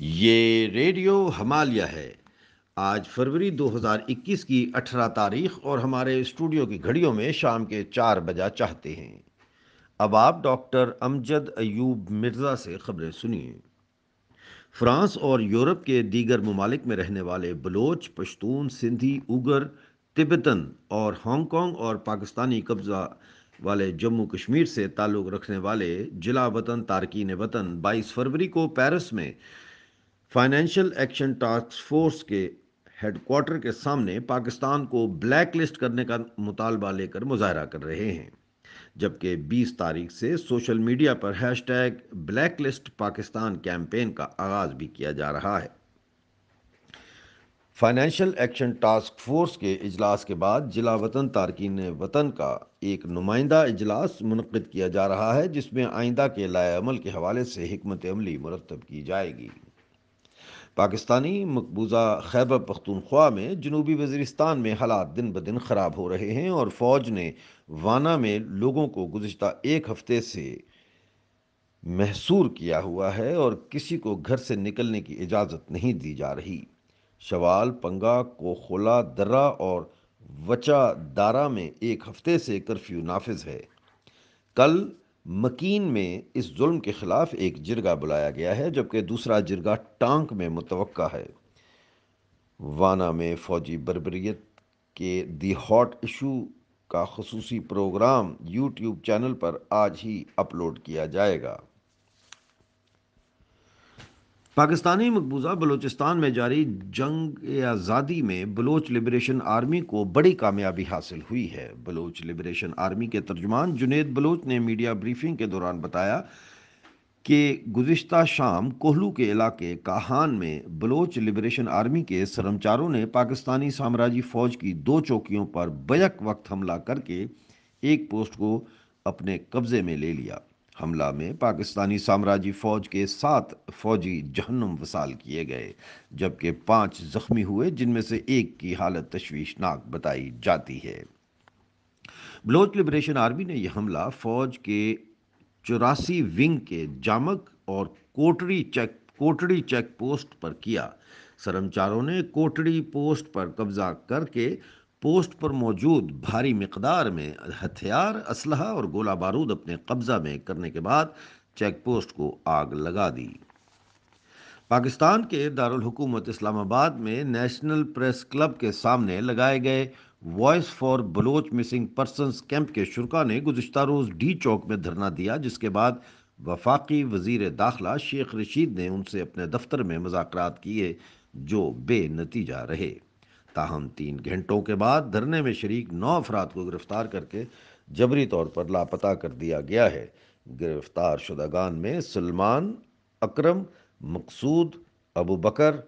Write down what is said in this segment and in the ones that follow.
ये रेडियो हमालिया है आज फरवरी 2021 की 18 तारीख और हमारे स्टूडियो की घड़ियों में शाम के चार बजा चाहते हैं अब आप डॉक्टर अमजद अयूब मिर्ज़ा से खबरें सुनिए फ्रांस और यूरोप के दीगर ममालिक में रहने वाले बलोच पश्तून सिंधी उगर तिब्बतन और हांगकांग और पाकिस्तानी कब्ज़ा वाले जम्मू कश्मीर से ताल्लुक़ रखने वाले जिला वतन तारकिन वतन 22 फरवरी को पेरिस में फाइनेंशियल एक्शन टास्क फोर्स के हेडक्वार्टर के सामने पाकिस्तान को ब्लैक लिस्ट करने का मुतालबा लेकर मुजाहरा कर रहे हैं जबकि 20 तारीख से सोशल मीडिया पर hash tag black list Pakistan campaign का आगाज भी किया जा रहा है फाइनेंशियल एक्शन टास्क फोर्स के इजलास के बाद जिला वतन तारकिन वतन का एक नुमाइंदा इजलास मनद किया जा रहा है जिसमें आइंदा के लाएमल के हवाले से हमत अमली मरतब की जाएगी पाकिस्तानी मकबूजा खैबर पख्तूनख्वा में जनूबी वजरिस्तान में हालात दिन ब दिन ख़राब हो रहे हैं और फ़ौज ने वाना में लोगों को गुजशत एक हफ्ते से महसूर किया हुआ है और किसी को घर से निकलने की इजाज़त नहीं दी जा रही शवाल पंगा कोखोला दर्रा और वचा दारा में एक हफ्ते से कर्फ्यू नाफिज है कल मकीन में इस जुल्म के खिलाफ एक जिरगा बुलाया गया है जबकि दूसरा जिरगा टांक में मुतव है वाना में फौजी बरबरीत के दी हॉट इशू का खसूसी प्रोग्राम यूट्यूब चैनल पर आज ही अपलोड किया जाएगा पाकिस्तानी मकबूजा बलूचिस्तान में जारी जंग आज़ादी में बलोच लिबरेशन आर्मी को बड़ी कामयाबी हासिल हुई है बलोच लिबरेशन आर्मी के तर्जमान जुनेद बलोच ने मीडिया ब्रीफिंग के दौरान बताया कि गुज्त शाम कोहलू के इलाके काहान में बलोच लिबरेशन आर्मी के सरमचारों ने पाकिस्तानी साम्राज्य फ़ौज की दो चौकियों पर बैक वक्त हमला करके एक पोस्ट को अपने कब्ज़े में ले लिया हमला में पाकिस्तानी साम्राज्य फौज के सात फौजी जहन्नुम वसाल किए गए जबकि पांच जख्मी हुए जिनमें से एक की हालत तश्वीशनाक बताई जाती है बलोच लिबरेशन आर्मी ने यह हमला फौज के चौरासी विंग के जामक और Kotri check Kotri check post पर किया सरमचारों ने कोटड़ी पोस्ट पर कब्जा करके पोस्ट पर मौजूद भारी मकदार में हथियार असलहा और गोला बारूद अपने कब्जा में करने के बाद चेक पोस्ट को आग लगा दी पाकिस्तान के दारकूमत इस्लामाबाद में नेशनल प्रेस क्लब के सामने लगाए गए voice for Baloch missing persons camp के शुरा ने गुजशत रोज़ डी चौक में धरना दिया जिसके बाद वफाकी वजीर दाखिला शेख रशीद ने उनसे अपने दफ्तर में मजाक किए जो बेनतीजा रहे ताहम तीन घंटों के बाद धरने में शरीक नौ अफराद को गिरफ्तार करके जबरी तौर पर लापता कर दिया गया है गिरफ्तार शुदागान में सलमान अक्रम मकसूद अबू बकर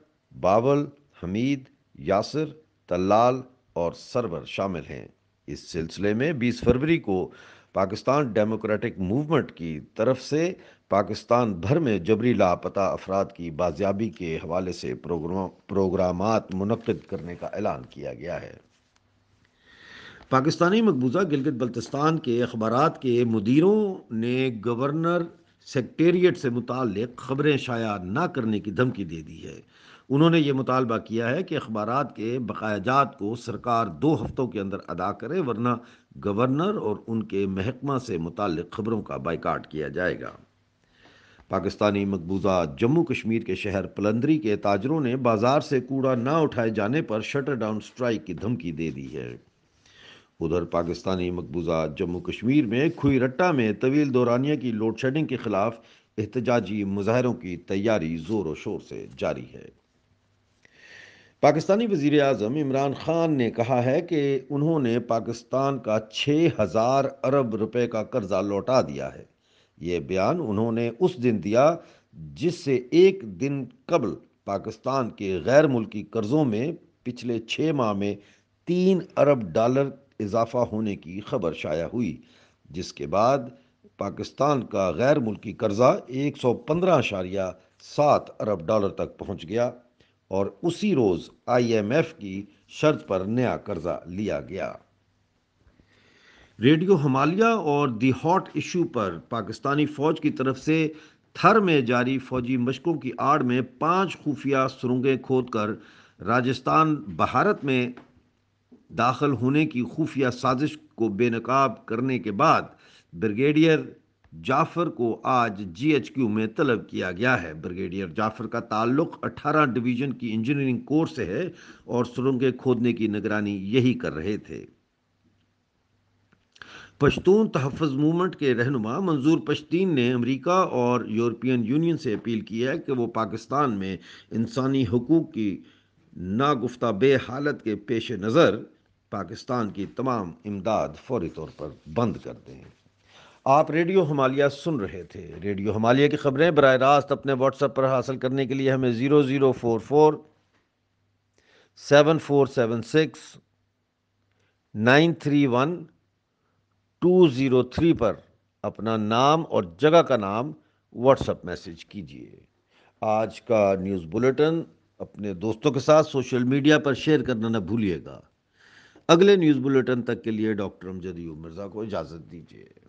बावल हमीद यासर तलाल और सरवर शामिल हैं इस सिलसिले में 20 फरवरी को पाकिस्तान डेमोक्रेटिक मूवमेंट की तरफ से पाकिस्तान भर में जबरी लापता अफराद की बाजियाबी के हवाले से प्रोग्राम मुनद मनद करने का ऐलान किया गया है पाकिस्तानी मकबूजा गिलगित बल्तिस्तान के अखबार के मुदीरों ने गवर्नर सेक्रटेरिएट से मुतल खबरें शाया ना करने की धमकी दे दी है उन्होंने ये मुतालबा किया है कि अखबार के बकायाजात को सरकार दो हफ्तों के अंदर अदा करे वरना गवर्नर और उनके महकमा से मुतल खबरों का बाइकाट किया जाएगा पाकिस्तानी मकबूजा जम्मू कश्मीर के शहर पलंदरी के ताजरों ने बाजार से कूड़ा ना उठाए जाने पर शटर डाउन स्ट्राइक की धमकी दे दी है उधर पाकिस्तानी मकबूजा जम्मू कश्मीर में खुईरट्टा में तवील दौरानिया की लोड शेडिंग के खिलाफ एहतजाजी मुजाहरों की तैयारी ज़ोर शोर से जारी है पाकिस्तानी वजीर अजम इमरान खान ने कहा है कि उन्होंने पाकिस्तान का छः हज़ार अरब रुपये का कर्जा लौटा दिया है ये बयान उन्होंने उस दिन दिया जिससे एक दिन कबल पाकिस्तान के गैर मुल्की कर्ज़ों में पिछले छः माह में तीन अरब डॉलर इजाफा होने की खबर शाया हुई जिसके बाद पाकिस्तान का गैर मुल्की कर्जा एक सौ पंद्रह अशारिया सात अरब डॉलर तक पहुँच गया और उसी रोज़ आई एम एफ की शर्त पर नया कर्जा लिया गया रेडियो हमालिया और दी हॉट इशू पर पाकिस्तानी फ़ौज की तरफ से थर में जारी फौजी मशकों की आड़ में पांच खुफिया सुरंगें खोदकर राजस्थान भारत में दाखिल होने की खुफिया साजिश को बेनकाब करने के बाद ब्रिगेडियर जाफर को आज जीएचक्यू में तलब किया गया है ब्रिगेडियर जाफर का ताल्लुक 18 डिवीज़न की इंजीनियरिंग कोर्स से है और सुरंगें खोदने की निगरानी यही कर रहे थे पश्तून तहफ़ मूवमेंट के रहनुमा मंजूर पश्तीन ने अमरीका और यूरोपियन यूनियन से अपील की है कि वो पाकिस्तान में इंसानी हकूक़ की नागुफ्ता बेहालत के पेश नज़र पाकिस्तान की तमाम इमदाद फौरी तौर पर बंद कर दें आप रेडियो हमालिया सुन रहे थे रेडियो हमालिया की खबरें बर रास्त अपने व्हाट्सएप पर हासिल करने के लिए हमें zero zero four four seven four seven six nine three one 203 पर अपना नाम और जगह का नाम व्हाट्सएप मैसेज कीजिए आज का न्यूज़ बुलेटिन अपने दोस्तों के साथ सोशल मीडिया पर शेयर करना न भूलिएगा अगले न्यूज़ बुलेटिन तक के लिए डॉक्टर अमजद यू मिर्ज़ा को इजाज़त दीजिए